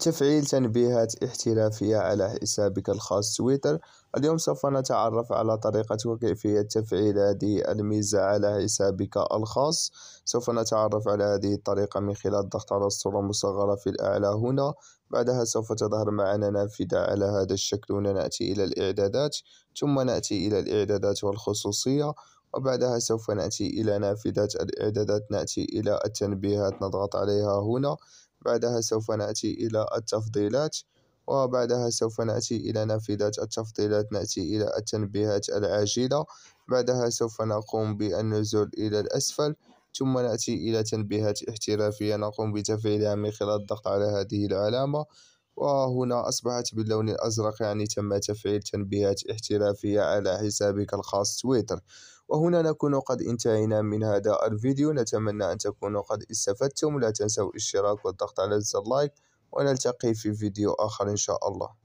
تفعيل تنبيهات احترافية على حسابك الخاص تويتر اليوم سوف نتعرف على طريقة وكيفية تفعيل هذه الميزة على حسابك الخاص سوف نتعرف على هذه الطريقة من خلال الضغط على الصورة المصغرة في الأعلى هنا بعدها سوف تظهر معنا نافذة على هذا الشكل هنا نأتي إلى الإعدادات ثم نأتي إلى الإعدادات والخصوصية وبعدها سوف نأتي إلى نافذة الإعدادات نأتي إلى التنبيهات نضغط عليها هنا بعدها سوف نأتي إلى التفضيلات وبعدها سوف نأتي إلى نافذة التفضيلات نأتي إلى التنبيهات العاجلة بعدها سوف نقوم بالنزول إلى الأسفل ثم نأتي إلى تنبيهات احترافية نقوم بتفعيلها من خلال الضغط على هذه العلامة وهنا أصبحت باللون الأزرق يعني تم تفعيل تنبيهات احترافية على حسابك الخاص تويتر وهنا نكون قد انتهينا من هذا الفيديو نتمنى أن تكونوا قد استفدتم لا تنسوا الاشتراك والضغط على زر اللايك ونلتقي في فيديو آخر إن شاء الله